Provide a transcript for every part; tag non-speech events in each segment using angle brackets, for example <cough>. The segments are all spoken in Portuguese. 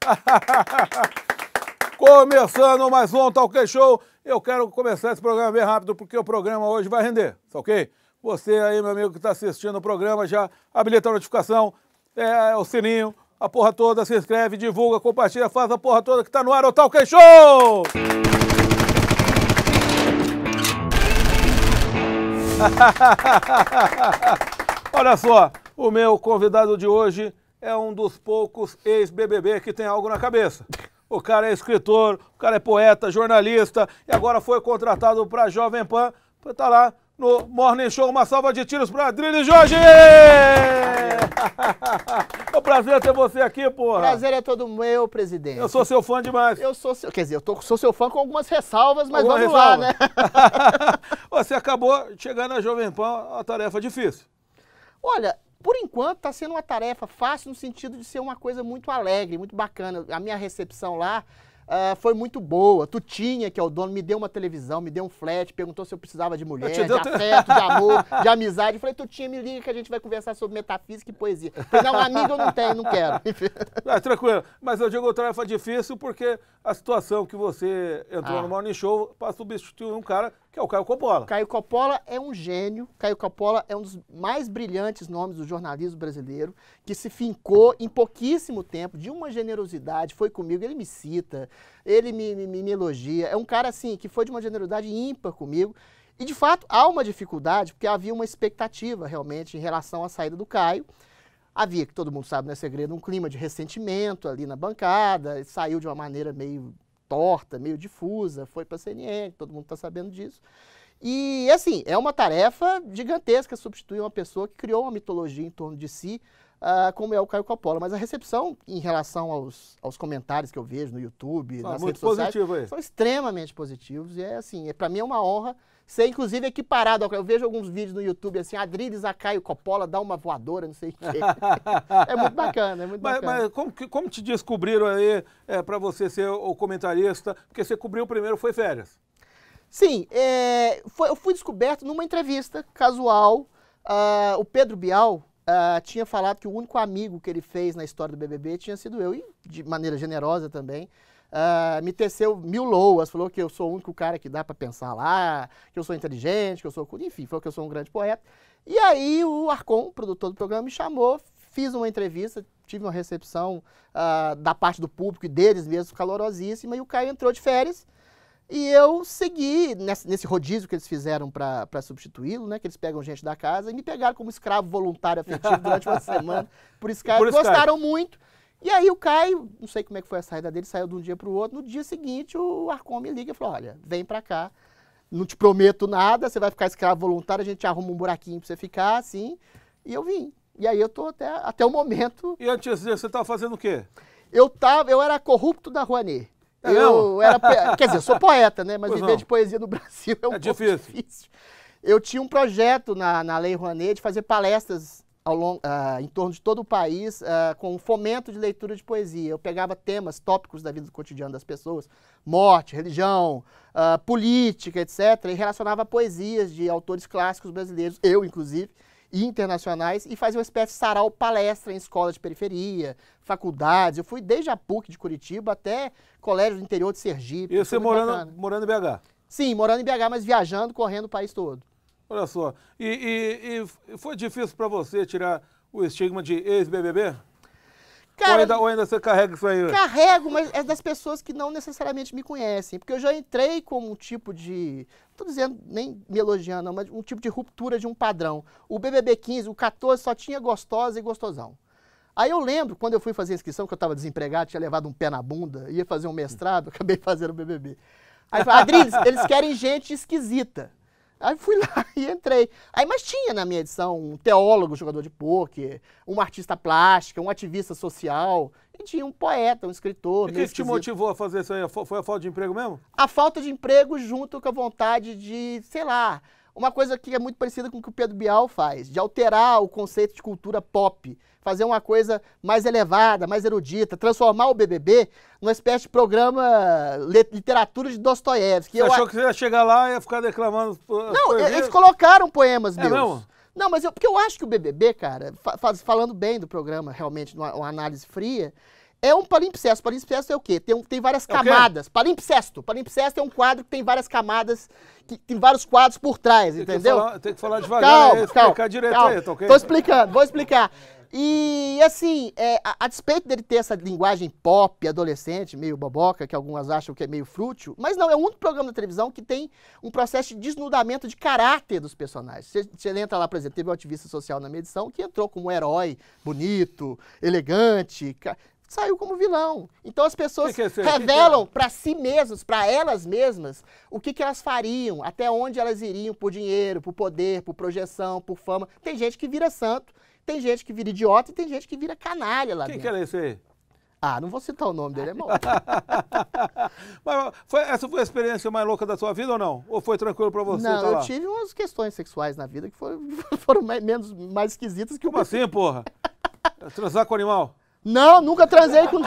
<laughs> Começando mais um Talk Show. Eu quero começar esse programa bem rápido, porque o programa hoje vai render, tá ok? Você aí, meu amigo, que está assistindo o programa, já habilita a notificação, é, o sininho, a porra toda, se inscreve, divulga, compartilha, faz a porra toda que está no ar, o Talk Show! <laughs> Olha só, o meu convidado de hoje é um dos poucos ex-BBB que tem algo na cabeça. O cara é escritor, o cara é poeta, jornalista e agora foi contratado para a Jovem Pan para estar tá lá no Morning Show. Uma salva de tiros para Adrilho Jorge! <laughs> É um prazer ter você aqui, porra. Prazer é todo meu, presidente. Eu sou seu fã demais. Eu sou seu, quer dizer, eu tô, sou seu fã com algumas ressalvas, mas vamos lá, né? <laughs> você acabou chegando a Jovem Pan, uma tarefa difícil. Olha, por enquanto está sendo uma tarefa fácil no sentido de ser uma coisa muito alegre, muito bacana. A minha recepção lá Uh, foi muito boa. Tutinha, que é o dono, me deu uma televisão, me deu um flat, perguntou se eu precisava de mulher, de afeto, de amor, <laughs> de amizade. Eu falei, Tutinha, me liga que a gente vai conversar sobre metafísica e poesia. Eu falei, não, amigo eu não tenho, não quero. ah, <laughs> tranquilo. Mas eu digo tarefa difícil porque a situação que você entrou ah. no Morning Show para substituir um cara que é o Caio Coppola. Caio Coppola é um gênio. Caio Coppola é um dos mais brilhantes nomes do jornalismo brasileiro, que se fincou em pouquíssimo tempo, de uma generosidade, foi comigo, ele me cita, ele me, me, me elogia. É um cara, assim, que foi de uma generosidade ímpar comigo. E, de fato, há uma dificuldade, porque havia uma expectativa, realmente, em relação à saída do Caio. Havia, que todo mundo sabe, não é segredo, um clima de ressentimento ali na bancada, saiu de uma maneira meio torta, meio difusa, foi para a CNN, todo mundo está sabendo disso. E, assim, é uma tarefa gigantesca substituir uma pessoa que criou uma mitologia em torno de si, uh, como é o Caio Coppola. Mas a recepção em relação aos, aos comentários que eu vejo no YouTube, ah, nas redes sociais, são extremamente positivos. E, é assim, é, para mim é uma honra ser inclusive equiparado. Eu vejo alguns vídeos no YouTube assim, Adrides Acaio Coppola dá uma voadora, não sei o quê. é muito bacana, é muito mas, bacana. Mas como, como te descobriram aí é, para você ser o comentarista? Porque você cobriu primeiro, foi férias. Sim, é, foi, eu fui descoberto numa entrevista casual. Uh, o Pedro Bial, Uh, tinha falado que o único amigo que ele fez na história do BBB tinha sido eu, e de maneira generosa também uh, me teceu mil loas, falou que eu sou o único cara que dá para pensar lá, que eu sou inteligente, que eu sou. Enfim, falou que eu sou um grande poeta. E aí o Arcon, produtor do programa, me chamou, fiz uma entrevista, tive uma recepção uh, da parte do público e deles mesmo calorosíssima, e o Caio entrou de férias. E eu segui nesse, nesse rodízio que eles fizeram para substituí-lo, né? Que eles pegam gente da casa e me pegaram como escravo voluntário afetivo durante uma <laughs> semana por isso Por Skype. Gostaram muito. E aí o Caio, não sei como é que foi a saída dele, saiu de um dia para o outro. No dia seguinte, o arcom me liga e falou: olha, vem para cá, não te prometo nada, você vai ficar escravo voluntário, a gente arruma um buraquinho para você ficar, assim. E eu vim. E aí eu tô até, até o momento. E antes disso, você estava fazendo o quê? Eu tava, eu era corrupto da Rouanet. É eu era, <laughs> quer dizer, sou poeta, né? Mas viver de poesia no <laughs> Brasil é um é pouco difícil. difícil. Eu tinha um projeto na, na Lei Rouanet de fazer palestras longo, ah, em torno de todo o país ah, com o fomento de leitura de poesia. Eu pegava temas, tópicos da vida do cotidiano das pessoas, morte, religião, ah, política, etc., e relacionava poesias de autores clássicos brasileiros, eu inclusive, e internacionais, e fazia uma espécie de sarau palestra em escolas de periferia, faculdades. Eu fui desde a PUC de Curitiba até colégio do interior de Sergipe. E você morando, morando em BH? Sim, morando em BH, mas viajando, correndo o país todo. Olha só. E, e, e foi difícil para você tirar o estigma de ex-BBB? Cara, ou ainda, ou, ainda, você carrega isso aí? Carrego, mas é das pessoas que não necessariamente me conhecem. Porque eu já entrei com um tipo de. Não tô dizendo, nem me elogiando, mas um tipo de ruptura de um padrão. O BBB 15, o 14 só tinha gostosa e gostosão. Aí eu lembro, quando eu fui fazer a inscrição, que eu estava desempregado, tinha levado um pé na bunda, ia fazer um mestrado, <laughs> acabei fazendo o BBB. Aí eu falei, eles querem gente esquisita. Aí fui lá <laughs> e entrei. Aí, mas tinha na minha edição um teólogo, jogador de pôquer, uma artista plástica, um ativista social, e tinha um poeta, um escritor. E o que, que te motivou a fazer isso aí? Foi a falta de emprego mesmo? A falta de emprego junto com a vontade de, sei lá, uma coisa que é muito parecida com o que o Pedro Bial faz, de alterar o conceito de cultura pop, fazer uma coisa mais elevada, mais erudita, transformar o BBB numa espécie de programa literatura de Dostoiévski. Você eu achou a... que você ia chegar lá e ia ficar declamando? Não, eles colocaram poemas é meus. Mesmo? Não, mas eu, porque eu acho que o BBB, cara, fa falando bem do programa, realmente, numa, uma análise fria, é um palimpsesto. Palimpsesto é o quê? Tem, tem várias é camadas. É palimpsesto. Palimpsesto é um quadro que tem várias camadas, que tem vários quadros por trás, tem entendeu? Que falar, tem que falar devagar, calma, é, aí, explicar calma, calma. aí, tá ok? Tô explicando, vou explicar. E assim, é, a, a, despeito dele ter essa linguagem pop, adolescente, meio boboca, que algumas acham que é meio frútil, mas não, é o único programa da televisão que tem um processo de desnudamento de caráter dos personagens. Você entra lá, por exemplo, teve um ativista social na minha edição que entrou como um herói bonito, elegante saiu como vilão. Então as pessoas que que é revelam é? para si mesmas, para elas mesmas, o que, que elas fariam, até onde elas iriam por dinheiro, por poder, por projeção, por fama. Tem gente que vira santo, tem gente que vira idiota e tem gente que vira canalha lá Quem dentro. Quem que é esse aí? Ah, não vou citar o nome dele, é maluco. <laughs> Mas foi, essa foi a experiência mais louca da sua vida ou não? Ou foi tranquilo pra você? Não, tá eu lá? tive umas questões sexuais na vida que foram, <laughs> foram mais, menos, mais esquisitas que o... Como assim, porra? <laughs> É transar com animal? Não, nunca transei com.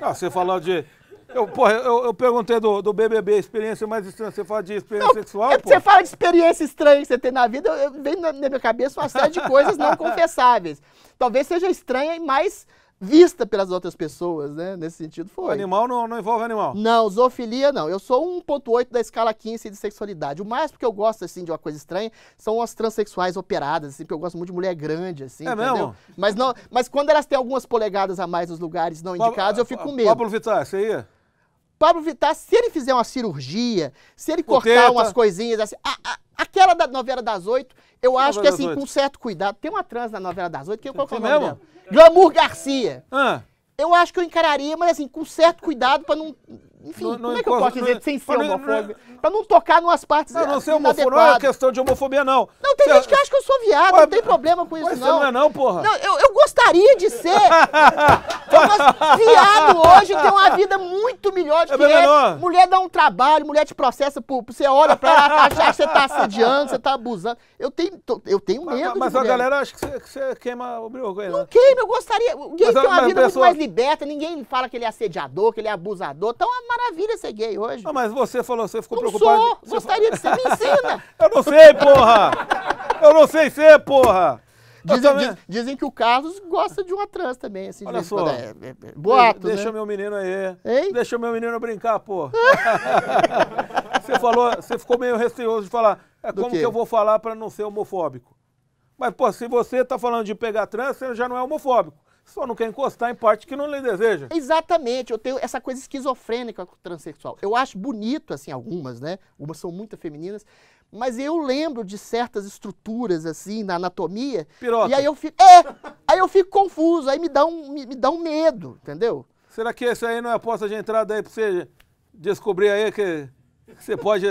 Ah, você falou de. Eu, porra, eu, eu perguntei do, do, BBB, experiência mais estranha. Você fala de experiência não, sexual? É porque você fala de experiência estranha que você tem na vida, eu, eu, vem na, na minha cabeça uma série de coisas não <laughs> confessáveis. Talvez seja estranha e mais vista pelas outras pessoas, né? Nesse sentido, foi. O animal não, não envolve animal? Não, zoofilia não. Eu sou 1.8 da escala 15 de sexualidade. O mais porque eu gosto, assim, de uma coisa estranha são as transexuais operadas, assim, porque eu gosto muito de mulher grande, assim, é entendeu? Mesmo? Mas, não, mas quando elas têm algumas polegadas a mais nos lugares não indicados, eu fico com medo. Pablo Vittar, você ia? Pablo Vittar, se ele fizer uma cirurgia, se ele cortar umas coisinhas assim. A, a, aquela da novela das oito, eu acho que assim, com certo cuidado. Tem uma trans na novela das oito, que eu é qual o é nome mesmo? dela? Glamour Garcia. Ah. Eu acho que eu encararia, mas assim, com certo cuidado para não. Enfim, não, não como é que eu posso dizer não, é- sem ser é- é- homofóbio? Pra não tocar numas partes. Não, não assim, ser homofóbico, não é questão de homofobia, não. Não, tem você... gente que acha que eu sou viado, Ué, não tem problema com isso, não. Você não é, não, porra. Não, eu, eu gostaria de ser. <laughs> Mas viado hoje tem uma vida muito melhor do é que é é. Mulher dá um trabalho, mulher te processa, por, você olha pra ela, achar que você tá assediando, você tá abusando. Eu tenho, eu tenho medo Mas, mas a galera acha que você, que você queima o brioco aí, né? Não queima, eu gostaria. O gay mas, tem uma vida pessoa... muito mais liberta, ninguém fala que ele é assediador, que ele é abusador. Então é uma maravilha ser gay hoje. Não, ah, mas você falou, você ficou não preocupado. Sou, de... gostaria de ser, me ensina. <laughs> eu não sei, porra! Eu não sei ser, porra! Dizem, diz, dizem que o Carlos gosta de uma trans também, assim. Olha só. Quando é, é, é, boato, Deixa né? meu menino aí. Hein? Deixa meu menino brincar, pô. <laughs> você falou, você ficou meio receoso de falar. É como que eu vou falar para não ser homofóbico? Mas, pô, se você tá falando de pegar trans, você já não é homofóbico. Só não quer encostar em parte que não lhe deseja. Exatamente. Eu tenho essa coisa esquizofrênica com o transexual. Eu acho bonito, assim, algumas, né? Algumas são muito femininas mas eu lembro de certas estruturas assim na anatomia. Pirota. E aí eu fico. É! Aí eu fico confuso, aí me dá um, me, me dá um medo, entendeu? Será que isso aí não é a porta de entrada aí pra você descobrir aí que você pode.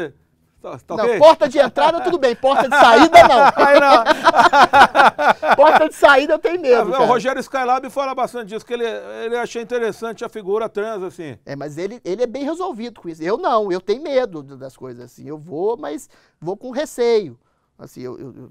Tá, tá não, okay? porta de entrada tudo bem, porta de saída não. Aí não. <laughs> porta de saída eu tenho medo. Ah, o Rogério Skylab fala bastante disso, que ele, ele achei interessante a figura trans, assim. É, mas ele, ele é bem resolvido com isso. Eu não, eu tenho medo das coisas assim. Eu vou, mas vou com receio. Assim, eu, eu, eu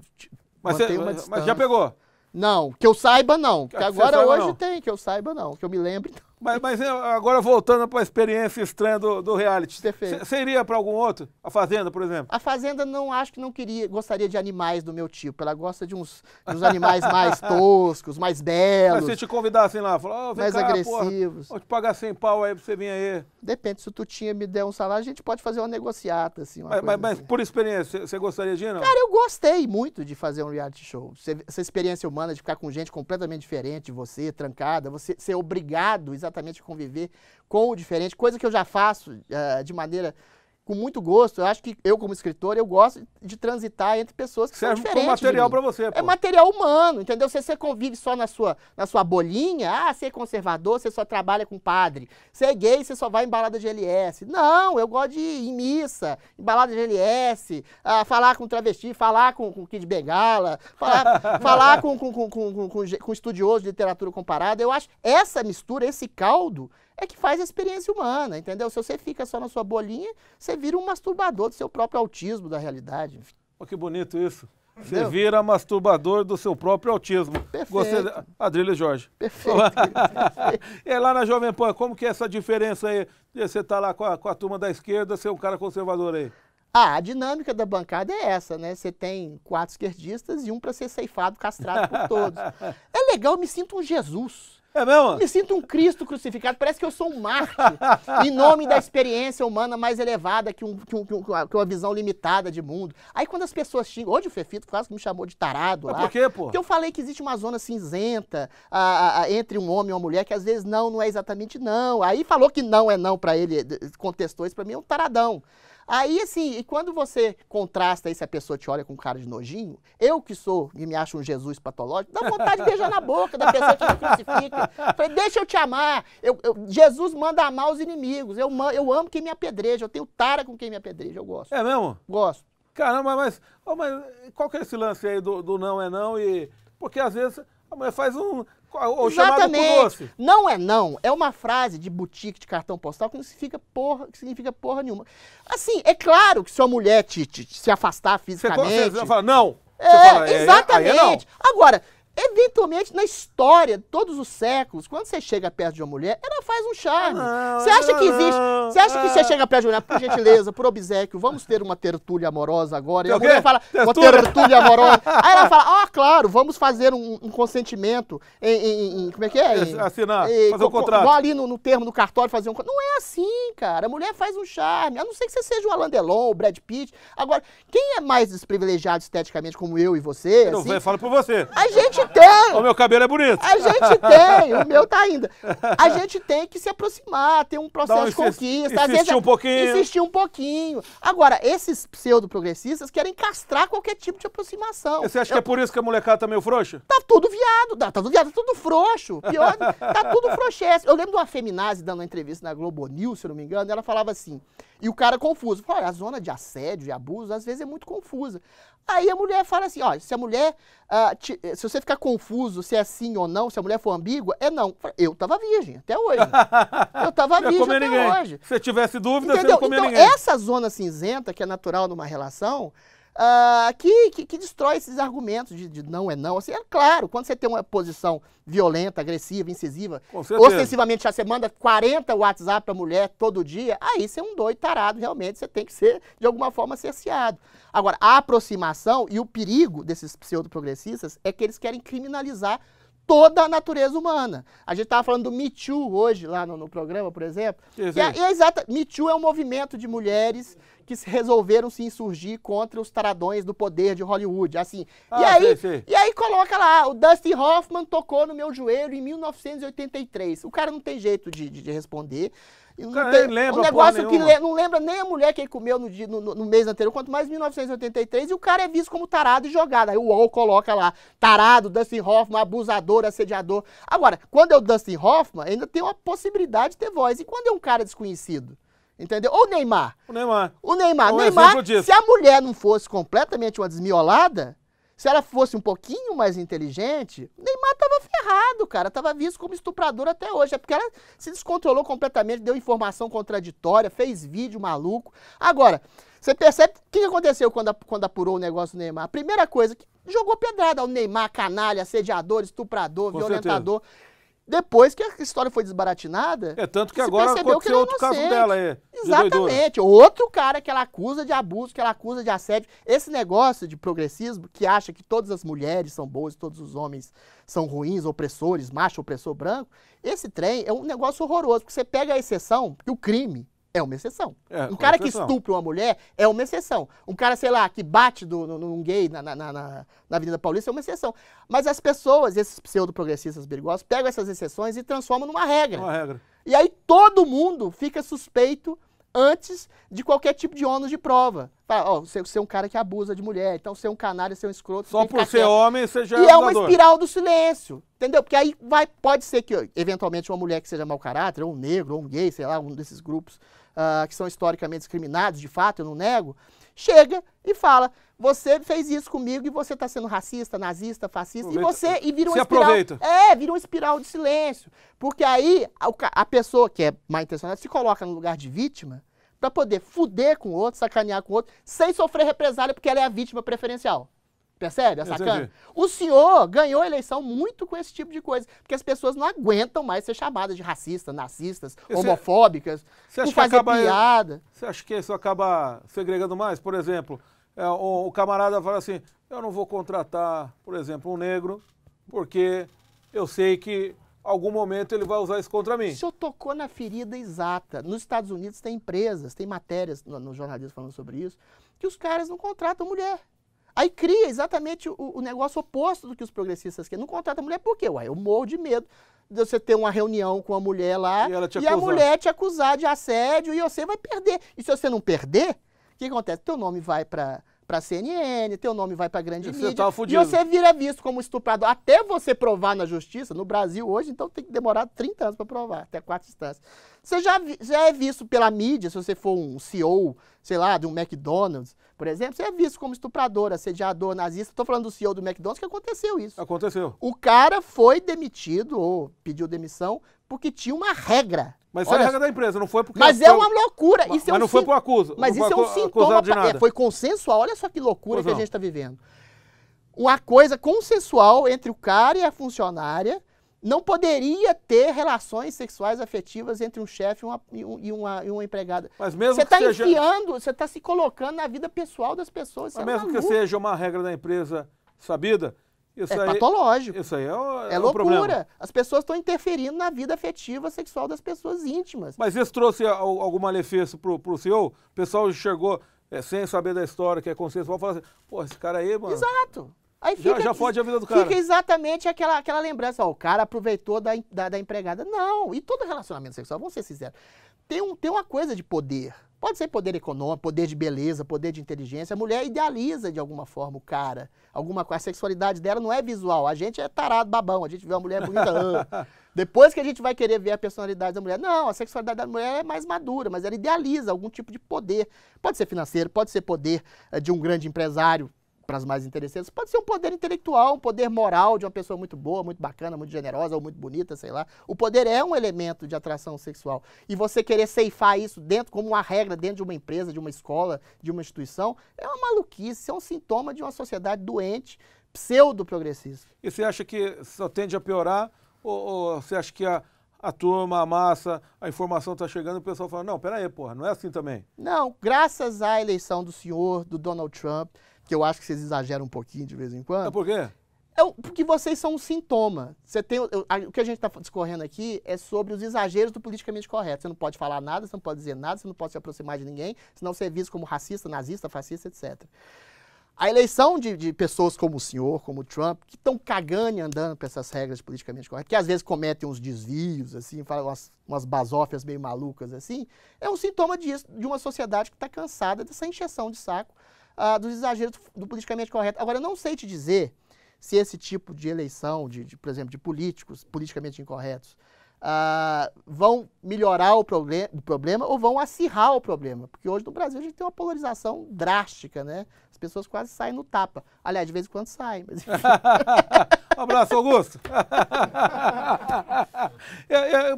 mas, cê, mas já pegou? Não, que eu saiba não. Que, que agora hoje não. tem, que eu saiba não, que eu me lembre não. Mas, mas agora voltando para a experiência estranha do, do reality. Perfeito. Você iria para algum outro? A Fazenda, por exemplo? A Fazenda não acho que não queria, gostaria de animais do meu tipo. Ela gosta de uns, de uns animais mais <laughs> toscos, mais belos. Mas se te convidassem lá, falar, oh, mais cá, agressivos. vou te pagar 100 pau aí para você vir aí. Depende, se o Tutinha me der um salário, a gente pode fazer uma negociata, assim. Uma mas, mas assim. por experiência, você gostaria de ir, não? Cara, eu gostei muito de fazer um reality show. Essa experiência humana de ficar com gente completamente diferente de você, trancada, você ser obrigado exatamente exatamente conviver com o diferente, coisa que eu já faço uh, de maneira com muito gosto. Eu acho que eu, como escritor, eu gosto de transitar entre pessoas que Serve são diferentes. Serve material para você. É pô. É material humano, entendeu? Se você convive só na sua, na sua bolinha, ah, você é conservador, você só trabalha com padre. Você é gay, você só vai em balada de LS. Não, eu gosto de ir em missa, em balada de LS, ah, falar com travesti, falar com, com Kid Bengala, falar, <laughs> falar com, com, com, com, com, com, com estudioso de literatura comparada. Eu acho essa mistura, esse caldo, é que faz a experiência humana, entendeu? Se você fica só na sua bolinha, você vira um masturbador do seu próprio autismo da realidade. Oh, que bonito isso. Entendeu? Você vira masturbador do seu próprio autismo. Perfeito. Gostei. Adrilha Jorge. <laughs> Perfeito. é lá na Jovem Pan, como que é essa diferença aí? Você tá lá com a, com a turma da esquerda, ser é um cara conservador aí. Ah, a dinâmica da bancada é essa, né? Você tem quatro esquerdistas e um para ser ceifado, castrado por todos. <laughs> é legal, eu me sinto um Jesus. É mesmo? Me sinto um Cristo crucificado, parece que eu sou um mártir, <laughs> em nome da experiência humana mais elevada que, um, que, um, que, uma, que, uma, visão limitada de mundo. Aí quando as pessoas xingam, hoje o Fefito quase me chamou de tarado lá. Mas por quê, pô? Porque eu falei que existe uma zona cinzenta a, a, a, entre um homem e uma mulher, que às vezes não, não é exatamente não. Aí falou que não é não para ele, contestou isso para mim, é um taradão. Aí, assim, e quando você contrasta isso, a pessoa te olha com cara de nojinho, eu que sou e me acho um Jesus patológico, dá vontade de beijar na boca da pessoa que me crucifica. Falei, deixa eu te amar. Eu, eu, Jesus manda amar os inimigos. Eu, eu amo quem me apedreja. Eu tenho tara com quem me apedreja. Eu gosto. É mesmo? Gosto. Caramba, mas, oh, mas qual que é esse lance aí do, do não é não e... Porque às vezes a mulher faz um... Ou Exatamente. Não é não. É uma frase de boutique de cartão postal que não significa porra, que significa porra nenhuma. Assim, é claro que se uma mulher te, te, te se afastar fisicamente. Você, fala, não! É, fala, é, é exatamente. É, Agora, Eventualmente, na história, todos os séculos, quando você chega perto de uma mulher, ela faz um charme. Ah, você acha que existe. Ah, você acha que você ah. chega perto de uma mulher, por gentileza, por obsequio, vamos ter uma tertúlia amorosa agora? E a mulher fala, uma tertúlia amorosa. <laughs> Aí ela fala, ah, claro, vamos fazer um, um consentimento em, em, em, Como é que é? Em, Assinar, fazer um contrato. Vão ali no, no, termo do cartório fazer um contrato. Não é assim, cara. A mulher faz um charme. A não ser que você seja o Alain Delon, o Brad Pitt. Agora, quem é mais desprivilegiado esteticamente como eu e você? eu assim, falo fala por você. A gente gente tem. O meu cabelo é bonito. A gente tem, o meu tá ainda. A gente tem que se aproximar, ter um processo de conquista. Insistir vezes, um pouquinho. Insistir um pouquinho. Agora, esses pseudo-progressistas querem castrar qualquer tipo de aproximação. Você acha eu, que é por isso que a molecada tá meio frouxa? Tá tudo viado, tá, tudo viado, tá tudo frouxo. Pior, tá tudo frouxesse. Eu lembro de uma feminazi dando uma entrevista na Globo News, se eu não me engano, ela falava assim, e o cara é confuso. Falou, a zona de assédio e abuso, às vezes, é muito confusa. Aí a mulher fala assim, ó, se a mulher, ah, te, eh, se você ficar confuso se é sim ou não, se a mulher for ambígua, é não. Eu tava virgem até hoje. <laughs> Eu tava virgem até ninguém. hoje. Se tivesse dúvida, Entendeu? você não então, ninguém. essa zona cinzenta que é natural numa relação, ah, que, que, que, destrói esses argumentos de, de, não é não. Assim, é claro, quando você tem uma posição violenta, agressiva, incisiva, ostensivamente já você manda 40 WhatsApp pra mulher todo dia, aí você é um doido tarado, realmente, você tem que ser, de alguma forma, cerceado. Agora, a aproximação e o perigo desses pseudoprogressistas é que eles querem criminalizar toda a natureza humana. A gente estava falando do Me Too hoje, lá no, no programa, por exemplo. exato Que é, é exata, Me Too é um movimento de mulheres que resolveram se insurgir contra os taradões do poder de Hollywood, assim. Ah, e, aí, sim, sim. e aí coloca lá, o Dustin Hoffman tocou no meu joelho em 1983. O cara não tem jeito de, de, de responder. tem, lembra, um negócio que le, não lembra nem a mulher que ele comeu no, dia, no, no, mês anterior, quanto mais 1983, e o cara é visto como tarado e jogado. Aí o UOL coloca lá, tarado, Dustin Hoffman, abusador, assediador. Agora, quando é o Dustin Hoffman, ainda tem uma possibilidade de ter voz. E quando é um cara desconhecido? Entendeu? Ou Neymar. O Neymar. O Neymar. O é Neymar, se a mulher não fosse completamente uma desmiolada, se ela fosse um pouquinho mais inteligente, Neymar tava ferrado, cara. Tava visto como estuprador até hoje. É porque ela se descontrolou completamente, deu informação contraditória, fez vídeo maluco. Agora, você percebe o que aconteceu quando, quando apurou o negócio do Neymar? A primeira coisa, que jogou pedrada ao Neymar, canalha, assediador, estuprador, Com violentador. Certeza. Depois que a história foi desbaratinada. É tanto que agora aconteceu que é outro caso dela aí. Exatamente. De outro cara que ela acusa de abuso, que ela acusa de assédio. Esse negócio de progressismo que acha que todas as mulheres são boas, todos os homens são ruins, opressores, macho, opressor branco. Esse trem é um negócio horroroso, porque você pega a exceção e o crime é uma exceção. É, é um cara exceção. que estupra uma mulher é uma exceção. Um cara, sei lá, que bate do, no, num gay na, na, na, na, Avenida Paulista é uma exceção. Mas as pessoas, esses pseudo-progressistas perigosos, pegam essas exceções e transformam numa regra. Uma regra. E aí todo mundo fica suspeito antes de qualquer tipo de ônus de prova. Fala, ó, você, você é um cara que abusa de mulher, então você é um canário, você é um escroto. Só por ser quieto. homem, você já é E é uma espiral do silêncio, entendeu? Porque aí vai, pode ser que, eventualmente, uma mulher que seja mau caráter, ou um negro, ou um gay, sei lá, um desses grupos uh, que são historicamente discriminados, de fato, eu não nego, chega e fala: você fez isso comigo e você está sendo racista, nazista, fascista, Aproveita. e você e vira um espiral. Aproveita. É, vira um espiral de silêncio. Porque aí a, a pessoa que é mal intencionada se coloca no lugar de vítima para poder fuder com o outro, sacanear com o outro, sem sofrer represália, porque ela é a vítima preferencial. Percebe? a tá sacana? O senhor ganhou a eleição muito com esse tipo de coisa, porque as pessoas não aguentam mais ser chamadas de racistas, nazistas, homofóbicas, você por fazer acaba, piada. Você acha que isso acaba segregando mais? Por exemplo, é, o, o camarada fala assim, eu não vou contratar, por exemplo, um negro, porque eu sei que algum momento ele vai usar isso contra mim. O senhor tocou na ferida exata. Nos Estados Unidos tem empresas, tem matérias no, no jornalismo falando sobre isso, que os caras não contratam mulher. Aí cria exatamente o, o negócio oposto do que os progressistas querem. Não contrata a mulher por quê? Uai, eu morro de medo de você ter uma reunião com a mulher lá e, e a mulher te acusar de assédio e você vai perder. E se você não perder, o que acontece? Teu nome vai para para CNN, teu nome vai para grande você mídia tá e você vira visto como estuprador. Até você provar na justiça, no Brasil hoje, então tem que demorar 30 anos para provar, até quatro instâncias. Você já, já é visto pela mídia, se você for um CEO, sei lá, de um McDonald's, por exemplo, você é visto como estuprador, assediador, nazista. Estou falando do CEO do McDonald's que aconteceu isso. Aconteceu. O cara foi demitido ou pediu demissão porque tinha uma regra. Mas isso é a regra da empresa, não foi porque. Mas é uma loucura. É Mas, isso é um não foi por acusa. Mas isso é um sintoma. De nada. É, foi consensual. Olha só que loucura pois que não. a gente está vivendo. Uma coisa consensual entre o cara e a funcionária não poderia ter relações sexuais afetivas entre um chefe e uma, e, uma, e uma empregada. Mas mesmo você está seja... enfiando, você está se colocando na vida pessoal das pessoas. Mas é mesmo maluco. que seja uma regra da empresa sabida, isso é aí, patológico. Isso aí é, o, é, é loucura. As pessoas estão interferindo na vida afetiva sexual das pessoas íntimas. Mas isso trouxe algum malefício para o senhor? O pessoal chegou é, sem saber da história, que é consciência, falar assim, pô, esse cara aí, mano... Exato. Aí fica, já, já fode a vida do cara. Fica exatamente aquela, aquela lembrança, ó, o cara aproveitou da, da, da empregada. Não, e todo relacionamento sexual, vamos ser sinceros tem, um, tem uma coisa de poder. Pode ser poder econômico, poder de beleza, poder de inteligência. A mulher idealiza de alguma forma o cara. Alguma A sexualidade dela não é visual. A gente é tarado, babão. A gente vê uma mulher bonita. Ah. <laughs> Depois que a gente vai querer ver a personalidade da mulher. Não, a sexualidade da mulher é mais madura, mas ela idealiza algum tipo de poder. Pode ser financeiro, pode ser poder eh, de um grande empresário, para as mais interessadas, pode ser um poder intelectual, um poder moral de uma pessoa muito boa, muito bacana, muito generosa ou muito bonita, sei lá. O poder é um elemento de atração sexual. E você querer ceifar isso dentro, como uma regra dentro de uma empresa, de uma escola, de uma instituição, é uma maluquice, é um sintoma de uma sociedade doente, pseudo-progressista. E você acha que só tende a piorar? Ou, ou você acha que a, a turma, a massa, a informação está chegando, o pessoal fala, não, peraí, porra, não é assim também. Não, graças à eleição do senhor, do Donald Trump, que eu acho que vocês exageram um pouquinho de vez em quando. É por quê? É porque vocês são um sintoma. Você tem, eu, a, o que a gente está discorrendo aqui é sobre os exageros do politicamente correto. Você não pode falar nada, você não pode dizer nada, você não pode se aproximar de ninguém, senão você é visto como racista, nazista, fascista, etc. A eleição de, de pessoas como o senhor, como o Trump, que estão cagando e andando para essas regras politicamente corretas, que às vezes cometem uns desvios, assim, falam umas, umas basófias meio malucas, assim, é um sintoma disso, de uma sociedade que está cansada dessa encheção de saco ah, dos exageros do politicamente correto. Agora, eu não sei te dizer se esse tipo de eleição, de, de por exemplo, de políticos politicamente incorretos, ah, vão melhorar o, o problema ou vão acirrar o problema. Porque hoje no Brasil a gente tem uma polarização drástica, né? As pessoas quase saem no tapa. Aliás, de vez em quando saem. Mas... um <laughs> abraço, Augusto. <laughs>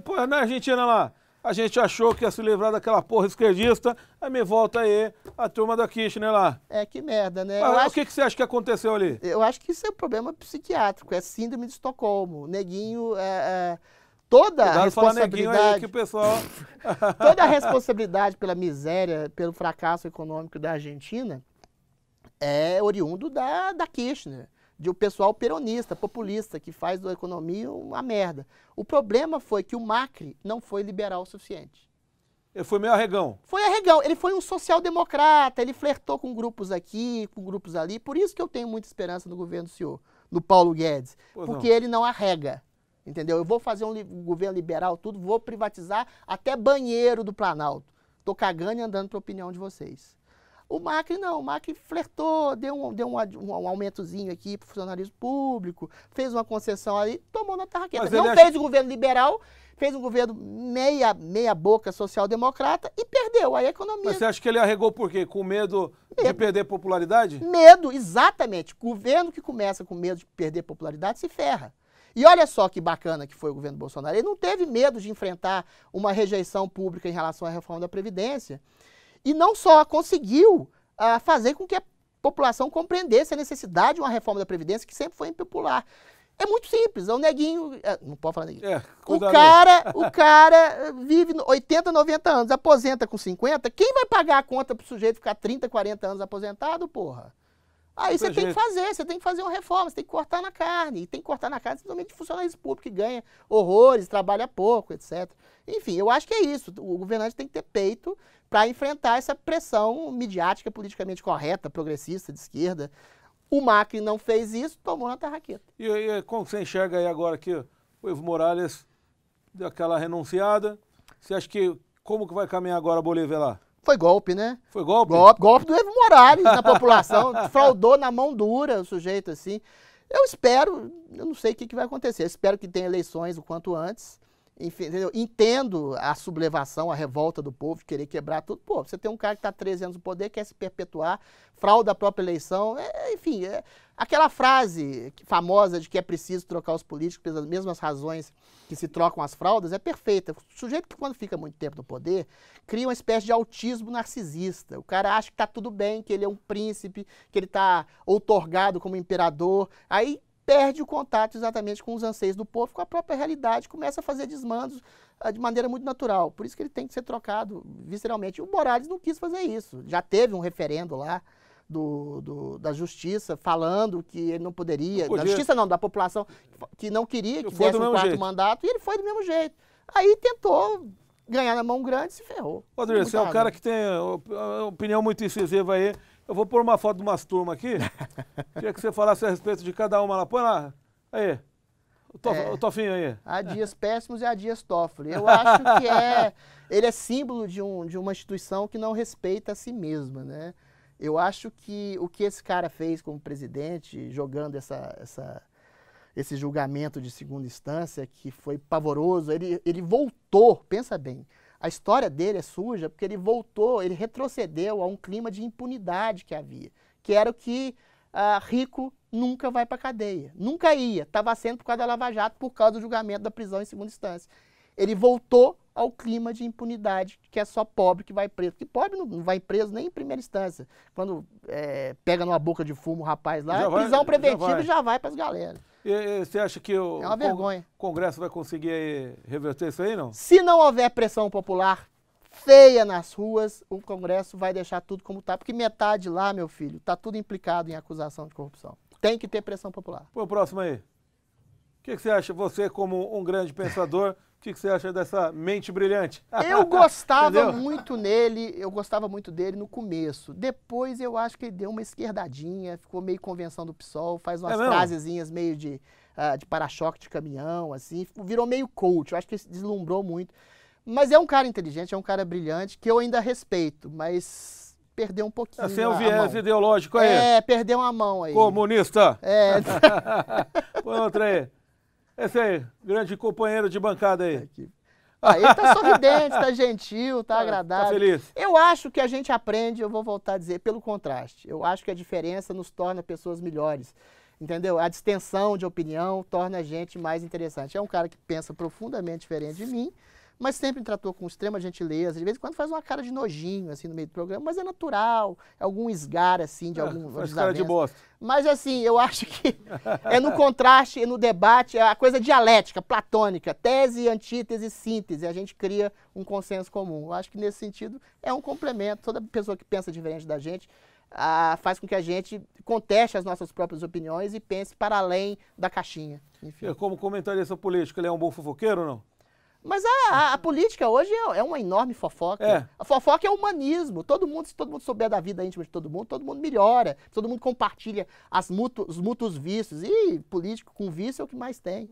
pô, na é Argentina lá, a gente achou que ia se livrar daquela porra esquerdista, aí me volta aí a turma da Kirchner né, lá. É, que merda, né? Mas, o acho... que, que você acha que aconteceu ali? Eu acho que isso é um problema psiquiátrico, é síndrome de Estocolmo. Neguinho, é, é, toda Cuidado a responsabilidade... Aí que o pessoal... <laughs> <laughs> toda a responsabilidade pela miséria, pelo fracasso econômico da Argentina é oriundo da, da Kirchner de um pessoal peronista, populista, que faz da economia uma merda. O problema foi que o Macri não foi liberal o suficiente. Ele foi meio arregão. Foi arregão. Ele foi um social-democrata, ele flertou com grupos aqui, com grupos ali. Por isso que eu tenho muita esperança no governo do senhor, no Paulo Guedes. Pois porque não. ele não arrega. Entendeu? Eu vou fazer um, governo liberal, tudo, vou privatizar até banheiro do Planalto. Tô cagando e andando para a opinião de vocês. O Macri não, o Macri flertou, deu, um, deu um, um, um aumentozinho aqui para o funcionalismo público, fez uma concessão aí, tomou na tarraqueta. Não acha... fez o governo liberal, fez um governo meia, meia boca social-democrata e perdeu. a economia. Mas você acha que ele arregou por quê? Com medo, medo, de perder popularidade? Medo, exatamente. Governo que começa com medo de perder popularidade se ferra. E olha só que bacana que foi o governo Bolsonaro. Ele não teve medo de enfrentar uma rejeição pública em relação à reforma da Previdência. E não só conseguiu ah, fazer com que a população compreendesse a necessidade de uma reforma da Previdência, que sempre foi impopular. É muito simples, é o neguinho. Eh, não pode falar neguinho. É, o, cara, <laughs> o cara vive 80, 90 anos, aposenta com 50. Quem vai pagar a conta pro sujeito ficar 30, 40 anos aposentado, porra? Aí você tem que fazer, você tem que fazer uma reforma, você tem que cortar na carne. E tem que cortar na carne, principalmente de funcionários públicos que ganha horrores, trabalha pouco, etc. Enfim, eu acho que é isso. O governante tem que ter peito para enfrentar essa pressão midiática, politicamente correta, progressista, de esquerda. O Macri não fez isso, tomou na terraqueta. E, e é, como você enxerga aí agora que o Evo Morales deu aquela renunciada? Você acha que como que vai caminhar agora a Bolívia lá? Foi golpe, né? Foi golpe? Golpe, golpe do Evo Morales na população. <laughs> fraudou na mão dura o sujeito assim. Eu espero, eu não sei o que, que vai acontecer. Eu espero que tenha eleições o quanto antes. Enfim, Entendo a sublevação, a revolta do povo, querer quebrar tudo. Pô, você tem um cara que está 13 anos no poder, quer se perpetuar, frauda a própria eleição. É, enfim, é, aquela frase famosa de que é preciso trocar os políticos pelas mesmas razões que se trocam as fraldas é perfeita. O sujeito que, quando fica muito tempo no poder, cria uma espécie de autismo narcisista. O cara acha que está tudo bem, que ele é um príncipe, que ele está outorgado como imperador. Aí perde o contato exatamente com os anseios do povo, com a própria realidade, começa a fazer desmandos ah, de maneira muito natural. Por isso que ele tem que ser trocado visceralmente. O Morales não quis fazer isso. Já teve um referendo lá do, do da justiça falando que ele não poderia, não da justiça não, da população, que não queria que fosse um quarto jeito. mandato, e ele foi do mesmo jeito. Aí tentou ganhar na mão grande e se ferrou. Rodrigo, você é um cara que tem ah, ah, opinião muito incisiva aí. Eu vou pôr uma foto de umas turmas aqui. <laughs> Queria que você falasse a respeito de cada uma lá. Põe lá. Aí. O, tof, é, o Tofinho aí. Há dias péssimos e há dias Toffoli. Eu acho que é, <laughs> ele é símbolo de, um, de uma instituição que não respeita a si mesma, né? Eu acho que o que esse cara fez como presidente, jogando essa, essa, esse julgamento de segunda instância, que foi pavoroso, ele, ele voltou, pensa bem, a história dele é suja porque ele voltou, ele retrocedeu a um clima de impunidade que havia, que era o que uh, rico nunca vai para cadeia, nunca ia, estava sendo por causa da Lava Jato, por causa do julgamento da prisão em segunda instância. Ele voltou ao clima de impunidade, que é só pobre que vai preso. que pobre não vai preso nem em primeira instância. Quando é, pega numa boca de fumo o rapaz lá, prisão preventiva já vai. e já vai para as galeras. E, e, você acha que o, é uma vergonha. o Congresso vai conseguir reverter isso aí, não? Se não houver pressão popular feia nas ruas, o Congresso vai deixar tudo como está, porque metade lá, meu filho, está tudo implicado em acusação de corrupção. Tem que ter pressão popular. Pô, próximo aí. O que, que você acha, você como um grande pensador... O que, que, você acha dessa mente brilhante? <laughs> Eu gostava muito nele, eu gostava muito dele no começo. Depois eu acho que ele deu uma esquerdadinha, ficou meio convenção do PSOL, faz é umas é frasezinhas meio de, uh, de para-choque de caminhão, assim. Virou meio coach, eu acho que ele se deslumbrou muito. Mas é um cara inteligente, é um cara brilhante, que eu ainda respeito, mas perdeu um pouquinho. é o viés ideológico aí. É, perdeu uma mão aí. Comunista! É. <laughs> Põe outra aí. Esse aí, grande companheiro de bancada aí. Aqui. Aí ah, tá sorridente, tá gentil, tá, <laughs> tá, tá agradável. Tá feliz. Eu acho que a gente aprende, eu vou voltar a dizer, pelo contraste. Eu acho que a diferença nos torna pessoas melhores. Entendeu? A distensão de opinião torna a gente mais interessante. É um cara que pensa profundamente diferente de mim, mas sempre tratou com extrema gentileza. De vez em quando faz uma cara de nojinho, assim, no meio do programa, mas é natural. É algum esgar, assim, de é, algum. Faz cara de bosta. Mas, assim, eu acho que é no contraste, é no debate, é a coisa dialética, platônica, tese, antítese, síntese. A gente cria um consenso comum. Eu acho que, nesse sentido, é um complemento. Toda pessoa que pensa diferente da gente ah, faz com que a gente conteste as nossas próprias opiniões e pense para além da caixinha. Enfim. E é, como comentarista político, ele é um bom fofoqueiro ou não? Mas a, a, a política hoje é, é, uma enorme fofoca. É. A fofoca é humanismo. Todo mundo, se todo mundo souber da vida íntima de todo mundo, todo mundo melhora. Todo mundo compartilha as mútu, os mútuos vícios. E político com vício é o que mais tem.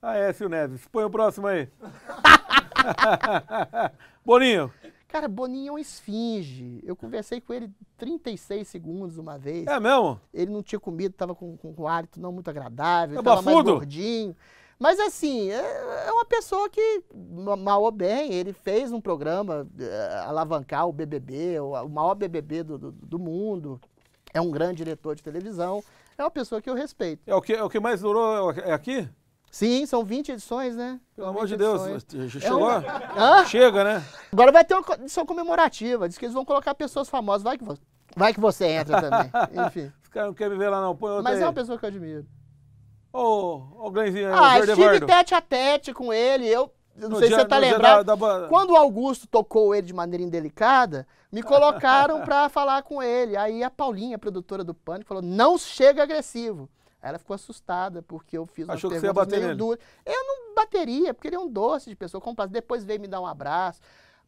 Aécio <laughs> ah, Neves, põe o próximo aí. <laughs> Boninho. Cara, Boninho é um esfinge. Eu conversei com ele 36 segundos uma vez. É mesmo? Ele não tinha comido, tava com, com, com hálito não muito agradável. É tava bafudo? mais gordinho. Mas assim, é, é uma pessoa que, mal ou bem, ele fez um programa eh, alavancar o BBB, o, maior BBB do, do, do, mundo, é um grande diretor de televisão, é uma pessoa que eu respeito. É o que, é o que mais durou é, é aqui? Sim, são 20 edições, né? Pelo amor de edições. Deus, é chegou? É Chega, né? Agora vai ter uma edição comemorativa, diz que eles vão colocar pessoas famosas, vai que, vai que você entra também, <laughs> enfim. Os caras não querem me ver lá não, põe outra Mas aí. é uma pessoa que eu admiro. Ô, oh, oh, Glenzinho, é Ah, estive tete a tete com ele, eu não no sei dia, se você tá lembrado. Da, da... Quando o Augusto tocou ele de maneira indelicada, me colocaram para <laughs> falar com ele. Aí a Paulinha, a produtora do Pânico, falou: não chega agressivo. Aí ela ficou assustada, porque eu fiz uma Achou pergunta meio nele. dura. Eu não bateria, porque ele é um doce de pessoa, Depois veio me dar um abraço.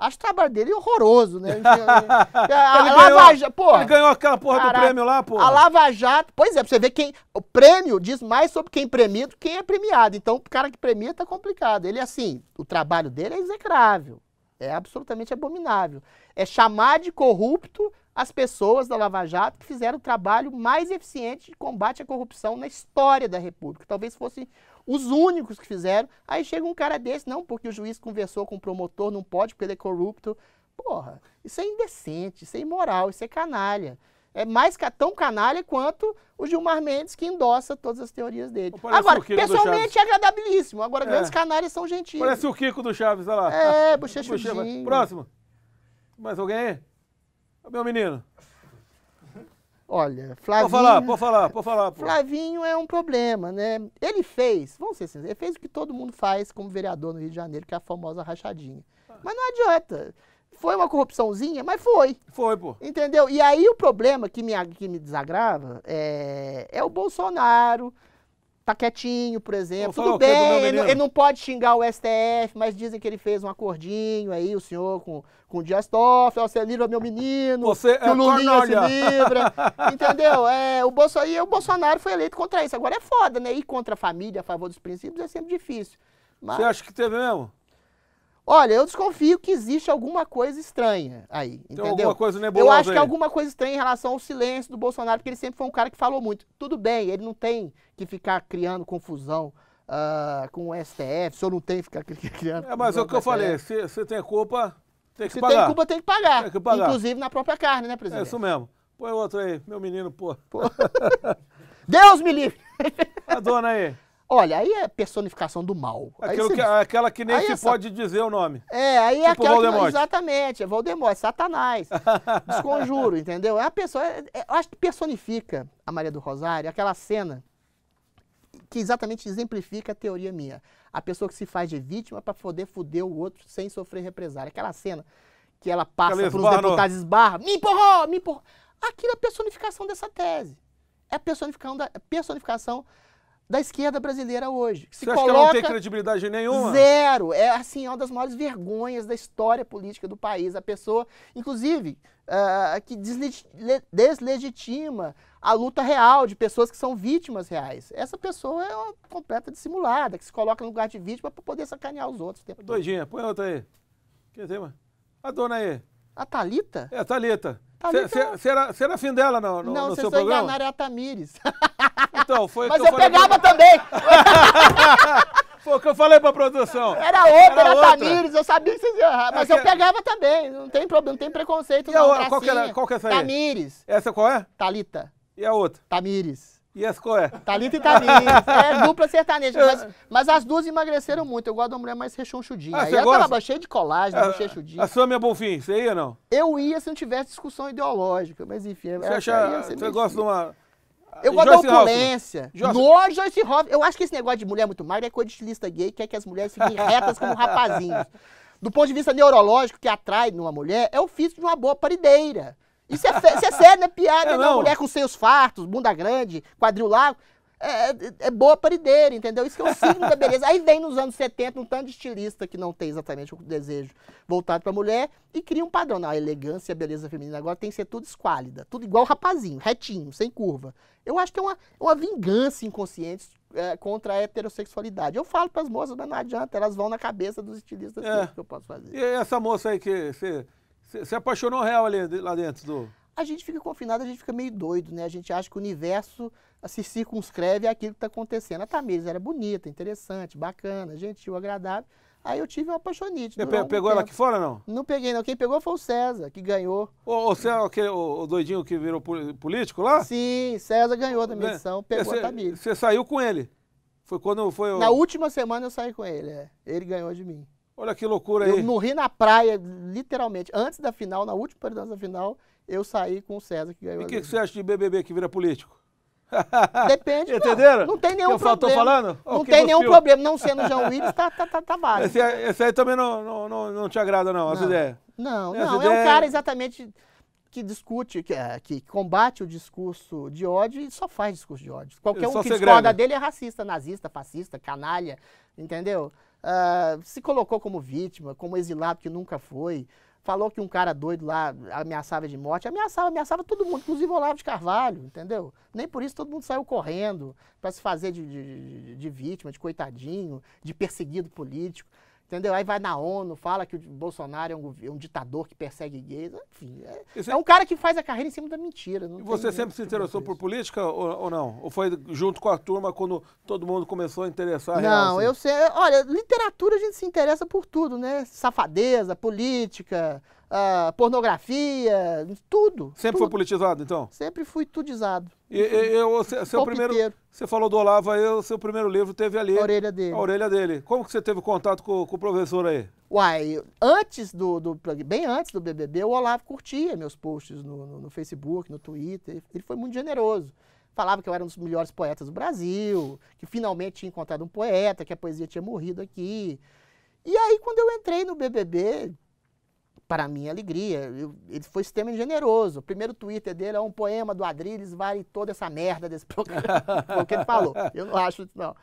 Acho o trabalho dele é horroroso, né? <laughs> É, a, Lava Jato, porra, ele ganhou aquela porra caraca, do prêmio lá, pô. A Lava Jato. Pois é, pra você ver quem. O prêmio diz mais sobre quem é premia do que quem é premiado. Então, o cara que premia tá complicado. Ele, assim, o trabalho dele é execrável. É absolutamente abominável. É chamar de corrupto as pessoas da Lava Jato que fizeram o trabalho mais eficiente de combate à corrupção na história da República. Talvez fossem os únicos que fizeram. Aí chega um cara desse, não, porque o juiz conversou com o promotor, não pode, porque ele é corrupto. Porra, isso é indecente, isso é imoral, isso é canalha. É mais tão canalha quanto o Gilmar Mendes, que endossa todas as teorias dele. Parece Agora, pessoalmente é agradabilíssimo. Agora, é. grandes canalhas são gentis. Parece o Kiko do Chaves, olha lá. É, bochecha Próximo. Mais alguém aí? Meu menino. Olha, Flavinho. Pode falar, pode falar, pode falar. Pô. Flavinho é um problema, né? Ele fez, vamos ser sinceros, ele fez o que todo mundo faz como vereador no Rio de Janeiro, que é a famosa rachadinha. Ah. Mas não adianta. Foi uma corrupçãozinha, mas foi. Foi, pô. Entendeu? E aí o problema que me, que me desagrava é, é o Bolsonaro, tá quietinho, por exemplo. Pô, Tudo bem, ele, ele, não pode xingar o STF, mas dizem que ele fez um acordinho aí, o senhor com, com o Dias Toffoli, você é livra meu menino, você é que é o Lulinha se livra, <laughs> entendeu? É, o, Bolso, e o Bolsonaro foi eleito contra isso. Agora é foda, né? Ir contra a família, a favor dos princípios, é sempre difícil. Mas... Você acha que teve mesmo? Olha, eu desconfio que existe alguma coisa estranha aí, Tem entendeu? alguma coisa nebulosa Eu acho aí. que alguma coisa estranha em relação ao silêncio do Bolsonaro, porque ele sempre foi um cara que falou muito. Tudo bem, ele não tem que ficar criando confusão uh, com o STF, se eu não tenho que ficar criando... É, mas é o que eu falei, se, tem culpa, tem que se pagar. Se tem culpa, tem que pagar. Tem que pagar. Inclusive na própria carne, né, presidente? É isso mesmo. Põe outro aí, meu menino, pô. pô. <laughs> Deus me livre! A dona aí. Olha, aí é personificação do mal. Aquilo você... que, aquela que nem aí se essa... É pode dizer o nome. É, aí é tipo é aquela Voldemort. que, exatamente, é Voldemort, é Satanás, <laughs> desconjuro, entendeu? É a pessoa, eu acho que personifica a Maria do Rosário, aquela cena que exatamente exemplifica a teoria minha. A pessoa que se faz de vítima para poder foder o outro sem sofrer represália. Aquela cena que ela passa para os deputados esbarra, me empurrou, me empurrou. Aquilo é a personificação dessa tese. É a personificação da, personificação da esquerda brasileira hoje. Você acha que ela não tem credibilidade nenhuma? Zero. É assim, é uma das maiores vergonhas da história política do país. A pessoa, inclusive, uh, que deslegitima a luta real de pessoas que são vítimas reais. Essa pessoa é uma completa dissimulada, que se coloca no lugar de vítima para poder sacanear os outros tempo Doidinha, todo. põe outra aí. Quer dizer, A dona aí. A Thalita? É, a Thalita. Thalita... Será, será fim dela no, no, não, no seu programa? Não, se eu enganar é a Tamires. <laughs> Então, foi Mas eu pegava pra... também. <laughs> foi o que eu falei pra produção. Era outra, era, outra. Tamires, eu sabia que vocês iam errar. Mas é eu que... pegava também, não tem problema, não tem preconceito e não. A, qual, que era, qual que é essa aí? Tamires. Essa qual é? Talita. E a outra? Tamires. E as qual é? Talita e Tamires. é dupla sertaneja. <laughs> Mas, mas, as duas emagreceram muito. Eu gosto uma mulher mais rechonchudinha. Ah, aí eu gosta? tava cheia de colágeno, ah, rechonchudinha. A minha Bonfim, você ia ou não? Eu ia se não tivesse discussão ideológica, mas enfim. Você, acha, você gosta de uma... Eu gosto da opulência. Joyce... No Joyce Hoffman. Eu acho que esse negócio de mulher é muito magra é né? coisa de estilista gay, quer que as mulheres fiquem <laughs> retas como rapazinhos. Do ponto de vista neurológico, que atrai numa mulher é o físico de uma boa parideira. Isso é, isso é sério, né? Piada é, não. Uma mulher com seios fartos, bunda grande, quadril largo é, é boa parideira, entendeu? Isso que é o signo da beleza. Aí vem nos anos 70 um tanto de estilista que não tem exatamente o desejo voltado para mulher e cria um padrão. Não, a elegância e a beleza feminina agora tem que ser tudo esquálida, tudo igual rapazinho, retinho, sem curva. Eu acho que é uma, uma vingança inconsciente é, contra a heterossexualidade. Eu falo para as moças, mas não adianta, elas vão na cabeça dos estilistas. É. Assim, que eu posso fazer. E essa moça aí que você se apaixonou real ali, lá dentro do a gente fica confinado, a gente fica meio doido, né? A gente acha que o universo se circunscreve àquilo que está acontecendo. A Tamires era bonita, interessante, bacana, gentil, agradável. Aí eu tive uma apaixonite. Pe pegou ela aqui fora, não? Não peguei, não. Quem pegou foi o César, que ganhou. O, o César, aquele, o, o, doidinho que virou político lá? Sim, César ganhou da né? missão, é. pegou cê, a Tamires. Você saiu com ele? Foi quando foi... Na última semana eu saí com ele, é. Ele ganhou de mim. Olha que loucura aí. Eu morri na praia, literalmente. Antes da final, na última partida da final, eu saí com o César que ganhou. E o que, que você acha de BBB que vira político? <laughs> Depende. Entenderam? Não, não tem nenhum que problema. Eu tô falando? Não tem nenhum problema. Não sendo João Willis, tá, tá, tá, tá válido. Esse, esse, aí também não, não, não, não te agrada, não, não, essa Não, não. É um cara exatamente que discute, que, é, que combate o discurso de ódio e só faz discurso de ódio. Qualquer um que discorda dele é racista, nazista, fascista, canalha, entendeu? uh, se colocou como vítima, como exilado que nunca foi, falou que um cara doido lá ameaçava de morte, ameaçava, ameaçava todo mundo, inclusive Olavo de Carvalho, entendeu? Nem por isso todo mundo saiu correndo para se fazer de, de, de vítima, de coitadinho, de perseguido político. Entendeu? Aí vai na ONU, fala que o Bolsonaro é um, é um ditador que persegue gays. Enfim, é, é, um cara que faz a carreira em cima da mentira. e você sempre se tipo interessou por política ou, ou, não? Ou foi junto com a turma quando todo mundo começou a interessar? A não, real, assim? eu sei. Olha, literatura a gente se interessa por tudo, né? Safadeza, política, pornografia, tudo. Sempre tudo. foi politizado, então? Sempre fui tudizado. E, e eu, seu primeiro, você falou do Olavo aí, o seu primeiro livro teve ali a orelha dele. A orelha dele. Como que você teve contato com, com o professor aí? Uai, antes do, do, bem antes do BBB, o Olavo curtia meus posts no, no, no Facebook, no Twitter. Ele foi muito generoso falava que eu era um dos melhores poetas do Brasil, que finalmente tinha encontrado um poeta, que a poesia tinha morrido aqui. E aí, quando eu entrei no BBB, para minha alegria. Eu, ele foi extremamente generoso. O primeiro Twitter dele é um poema do Adriles, vale toda essa merda desse <laughs> programa. foi o que ele falou. Eu não acho isso, não.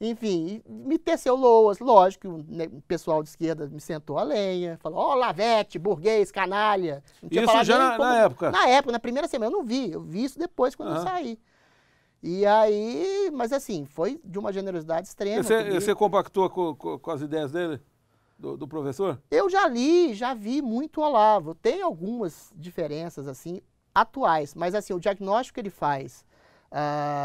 Enfim, me teceu loas, lógico, o pessoal de esquerda me sentou a lenha, falou, ó, oh, Lavete, burguês, canalha. isso já na, como... na, época? Na época, na primeira semana, eu não vi, eu vi isso depois quando uhum. eu saí. E aí, mas assim, foi de uma generosidade extrema. você, compactou com, com, com as ideias dele? do, do, professor? Eu já li, já vi muito Olavo. Tem algumas diferenças assim atuais, mas assim o diagnóstico que ele faz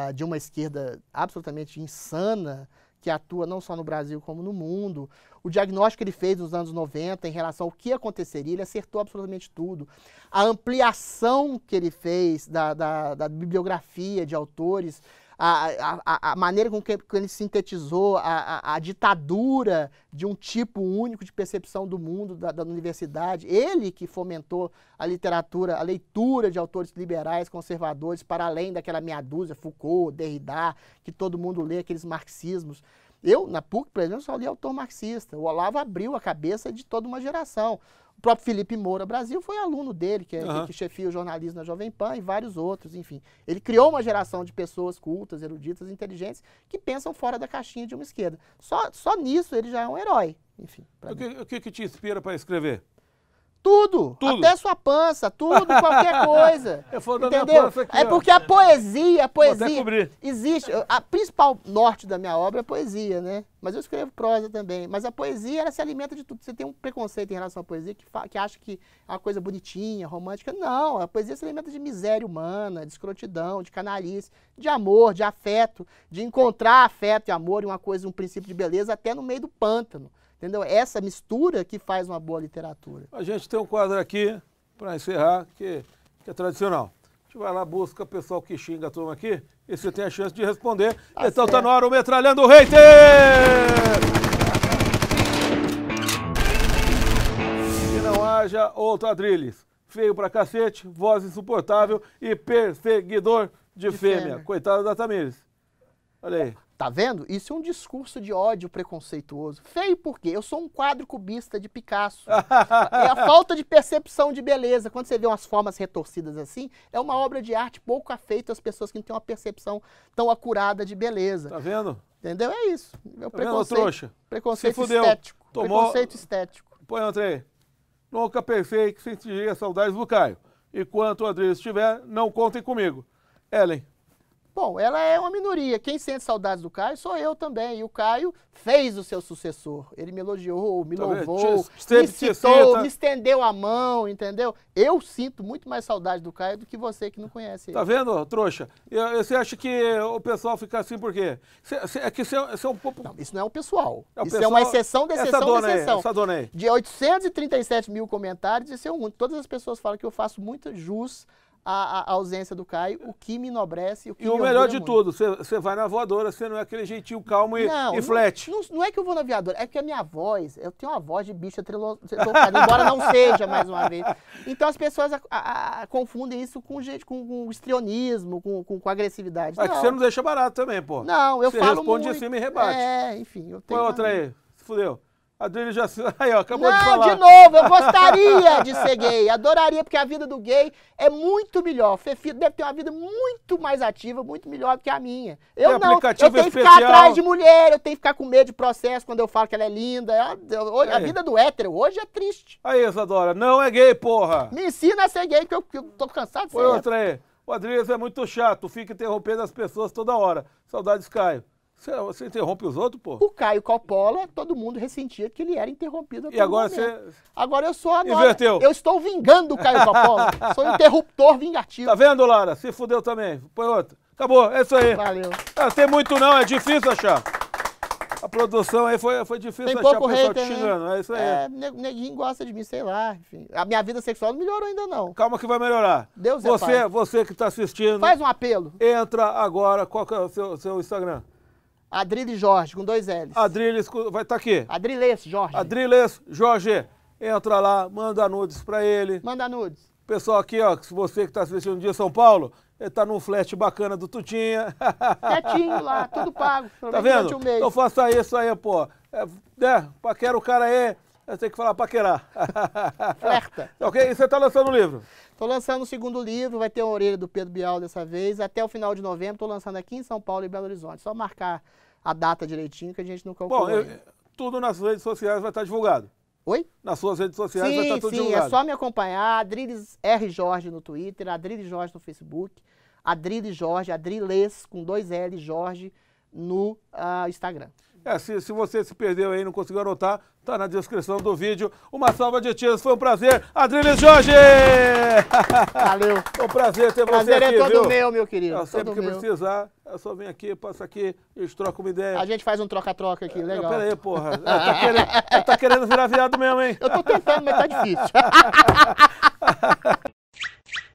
uh, de uma esquerda absolutamente insana que atua não só no Brasil como no mundo, o diagnóstico que ele fez nos anos 90 em relação ao que aconteceria, ele acertou absolutamente tudo. A ampliação que ele fez da, da, da bibliografia de autores a, a, a maneira com que, ele sintetizou a, a, ditadura de um tipo único de percepção do mundo, da, da universidade. Ele que fomentou a literatura, a leitura de autores liberais, conservadores, para além daquela meia dúzia, Foucault, Derrida, que todo mundo lê, aqueles marxismos. Eu, na PUC, por exemplo, só li autor marxista. O Olavo abriu a cabeça de toda uma geração. O próprio Felipe Moura Brasil foi aluno dele, que, uhum. que chefia o jornalismo na Jovem Pan e vários outros, enfim. Ele criou uma geração de pessoas cultas, eruditas, inteligentes, que pensam fora da caixinha de uma esquerda. Só, só nisso ele já é um herói, enfim. O que, o que te inspira para escrever? Tudo, tudo, até sua pança, tudo, qualquer <laughs> coisa. Eu é falo da entendeu? Pança aqui, é porque a poesia, a poesia existe. A principal norte da minha obra é a poesia, né? Mas eu escrevo prosa também. Mas a poesia, ela se alimenta de tudo. Você tem um preconceito em relação à poesia que, que acha que é uma coisa bonitinha, romântica. Não, a poesia se alimenta de miséria humana, de escrotidão, de canalice, de amor, de afeto, de encontrar afeto e amor e uma coisa, um princípio de beleza até no meio do pântano. Entendeu? É essa mistura que faz uma boa literatura. A gente tem um quadro aqui, para encerrar, que, que é tradicional. A gente vai lá, busca o pessoal que xinga a turma aqui, e você tem a chance de responder. Tá então tá certo. tá na hora o Metralhando o não haja outro Adrilles. Feio pra cacete, voz insuportável e perseguidor de, de fêmea. fêmea. Coitado da Tamires. Olha aí. Tá vendo? Isso é um discurso de ódio preconceituoso. Feio por quê? Eu sou um quadro cubista de Picasso. <laughs> é a falta de percepção de beleza. Quando você vê umas formas retorcidas assim, é uma obra de arte pouco afeita às pessoas que não têm uma percepção tão acurada de beleza. Tá vendo? Entendeu? É isso. Meu é tá preconceito. Vendo, preconceito estético. Tomou... Preconceito estético. Põe, aí. Nunca perfeito, sentiria saudades do Caio. Enquanto o André estiver, não contem comigo. Ellen. Bom, ela é uma minoria. Quem sente saudades do Caio sou eu também. E o Caio fez o seu sucessor. Ele me elogiou, me tá louvou, me citou, me estendeu a mão, entendeu? Eu sinto muito mais saudade do Caio do que você que não conhece tá ele. Tá vendo, trouxa? Você acha que o pessoal fica assim por quê? É que isso é, é um pouco... Não, isso não é o pessoal. É isso pessoal... é uma exceção da exceção essa dona da exceção. Aí, essa dona aí. De 837 mil comentários, isso é um único. Todas as pessoas falam que eu faço muito jus a, a, ausência do Caio, o que me enobrece. O que e o melhor de muito. tudo, você vai na voadora, você não é aquele jeitinho calmo e, não, e flat. Não, não, é que eu vou na voadora, é que a minha voz, eu tenho uma voz de bicha trilocada, embora não seja, mais uma vez. Então as pessoas a, a, confundem isso com, gente, com, com histrionismo, com, com, com agressividade. É não. que você não deixa barato também, pô. Não, eu cê falo muito. Você responde assim e me rebate. É, enfim. Eu é tenho Qual outra aí? Fudeu. A Julie já <laughs> aí, ó, acabou não, de falar. Não, de novo, eu gostaria de ser gay, <laughs> adoraria, porque a vida do gay é muito melhor. Fefi deve ter uma vida muito mais ativa, muito melhor do que a minha. Eu Tem não, eu tenho que ficar atrás de mulher, eu tenho que ficar com medo de processo quando eu falo que ela é linda. Ah, a, a vida do hétero hoje é triste. Aí, Isadora, não é gay, porra. Me ensina a ser gay, que eu, eu tô cansado de ser Foi outra aí. O Adriano é muito chato, fica interrompendo as pessoas toda hora. Saudades, Caio. Você, você interrompe os outros, pô? O Caio Coppola, todo mundo ressentia que ele era interrompido. e agora momento. você. Agora eu sou a nova. Inverteu. Eu estou vingando o Caio Coppola. <laughs> sou interruptor vingativo. Tá vendo, Lara? Se fudeu também. Põe outro. Acabou, é isso aí. Valeu. Não ah, tem muito não, é difícil achar. A produção aí foi, foi difícil tem achar pouco o pessoal hater, te né? xingando, é isso aí. É, neguinho gosta de mim, sei lá, enfim. A minha vida sexual não melhorou ainda não. Calma que vai melhorar. Deus é você, é pai. Você que está assistindo... Faz um apelo. Entra agora, qual é o seu, seu Instagram? Adriles Jorge, com dois L's. Adriles, vai estar tá aqui. Adriles Jorge. Adriles Jorge. Entra lá, manda nudes para ele. Manda nudes. Pessoal aqui, ó, se você que está assistindo o Dia São Paulo, ele tá num flat bacana do Tutinha. <laughs> Quietinho lá, tudo pago. Tá vendo? Um mês. Então faça isso aí, pô. É, é, né, paquera o cara aí. Eu tenho que falar paquerar. <laughs> Flerta. ok? E você está lançando o livro? Estou lançando o segundo livro, vai ter a orelha do Pedro Bial dessa vez. Até o final de novembro, estou lançando aqui em São Paulo e Belo Horizonte. Só marcar a data direitinho que a gente não calcula. Bom, eu, tudo nas redes sociais vai estar tá divulgado. Oi? Nas suas redes sociais sim, vai tá estar tudo sim, é divulgado. Sim, é só me acompanhar. Adriles R. Jorge no Twitter, Adriles Jorge no Facebook, Adriles Jorge, Adriles com dois L Jorge no uh, Instagram. É, se, se você se perdeu aí e não conseguiu anotar, tá na descrição do vídeo. Uma salva de tiros foi um prazer. Adriles Jorge! <laughs> Valeu. Foi é um prazer ter prazer você aqui, Prazer é todo viu? meu, meu querido. sempre todo que meu. precisar, eu só venho aqui, passo aqui, e troca uma ideia. A gente faz um troca-troca aqui, legal. Não, porra. Eu é, tá, querendo, é, tá querendo virar viado mesmo, hein? Eu tô tentando, mas tá difícil. <laughs>